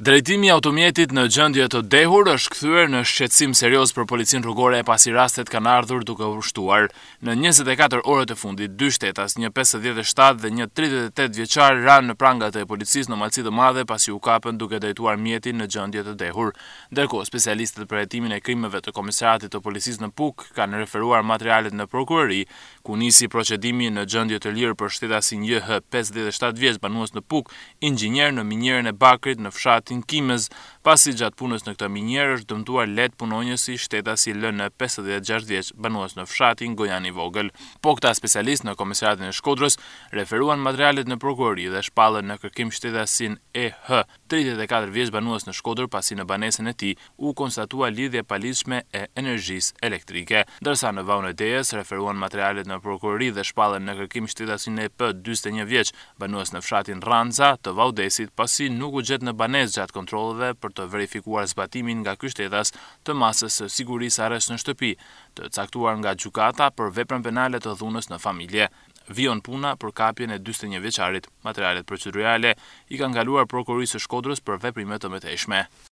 Drejtimi i automjetit në gjendje të dehur është kthyer në shqetësim serioz për policinë rrugore e pasi rastet kanë ardhur duke u shtuar. Në 24 orët e fundit, dy shtetas, një 57 dhe një 38 vjeçar ranë në prangat e policisë në Malci të Madhe pasi u kapën duke drejtuar mjetin në gjendje të dehur. Ndërkohë, specialistët për hetimin e krimeve të komisariatit të policisë në Puk kanë referuar materialet në prokurori, ku nisi procedimi në gjendje të lirë për shtetasin JH 57 vjeç banues në Puk, inxhinier në minierën e Bakrit në fshat em Kimas pasi gjatë punës në këtë minjerë është dëmtuar let punonjësi shteta si lënë në 56 vjeç banuas në fshatin Gojani Vogël. Po këta specialist në komisariatin e Shkodrës referuan materialet në prokurori dhe shpallën në kërkim shtetasin e H, 34 vjeç banuas në Shkodër pasi në banesën e tij u konstatua lidhje paligjshme e energjisë elektrike. Ndërsa në vaun e dejes referuan materialet në prokurori dhe shpallën në kërkim shtetasin e P, 41 vjeç banuas në fshatin Ranca të Vaudesit pasi nuk u gjet në banesë gjatë kontrolleve të verifikuar zbatimin nga kështetas të masës së sigurisë ares në shtëpi, të caktuar nga gjukata për veprën penale të dhunës në familje. Vion puna për kapjen e 21 veqarit. Materialet procedurale i kanë galuar Prokurisë Shkodrës për veprime të mëtejshme. të